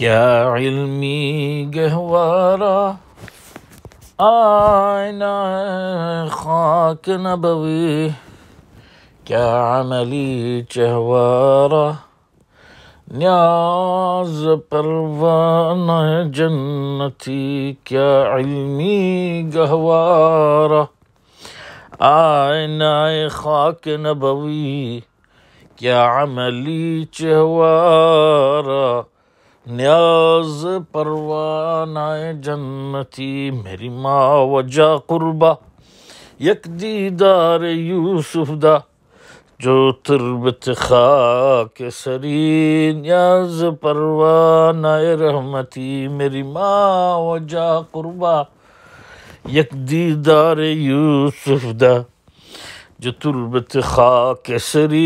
يا علمي جهوارة أين خاك نبوي كعملي جهوارة نياز پروانه جنتي يا علمي گهواره آینه خاك نبوي يا عملي چهواره نیاز پروانہ جنتی میری ماں وجہ یک دیدار یوسف دا جو تربت خاک سری نیاز پروانہ رحمتی میری ماں ما قربا یک دیدار یوسف دا جو تربت خاک سری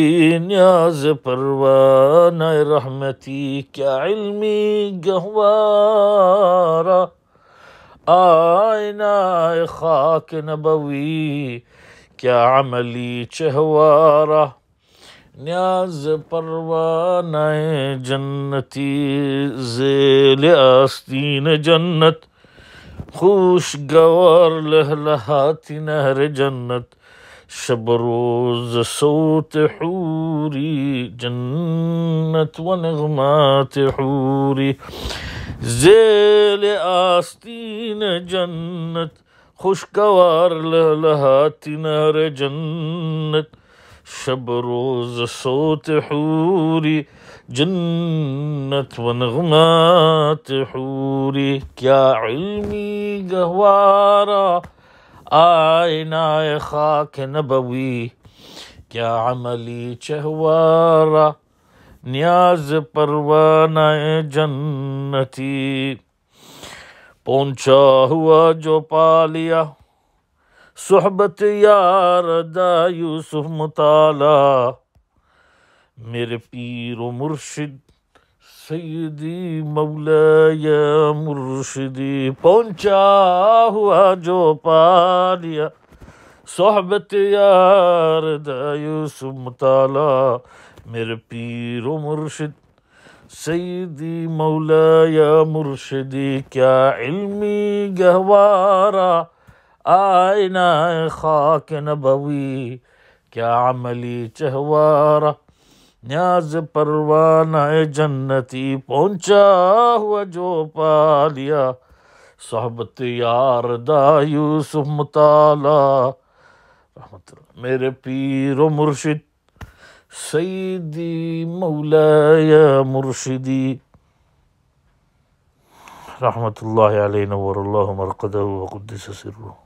نیاز پروانہ رحمتی کیا علمی گہوارا آئینہ خاک نبوی کیا عملی چہوارا نیاز پروانہ جنتی زیل آستین جنت خوش گوار لہلہاتی نہر جنت شبروز صوت حوري جنة ونغمات حوري زيل آستين جنة خشكوار لهات نار جنة شبروز صوت حوري جنة ونغمات حوري كيا علمي قهوارا آئینہ خاک نبوی کیا عملی چہوارا نیاز پروانہ جنتی پونچا ہوا جو پالیا صحبت یار دا یوسف مطالعہ میرے پیر و مرشد سيدي مولاي مرشدي پہنچا ہوا جو پا لیا صحبت یار دا یوسف مطالع میر پیر و مرشد سيدي مولاي مرشدي کیا علمی گہوارا آئنا خاك نبوي کیا عملی جهوارا نیاز پروانہ جنتی پہنچا ہوا جو پا لیا صحبت یار دا یوسف مطالع رحمت اللہ میرے پیر و مرشد سیدی مولایا مرشدی رحمت اللہ علیہ نور اللہ مرقدہ و قدس سرہ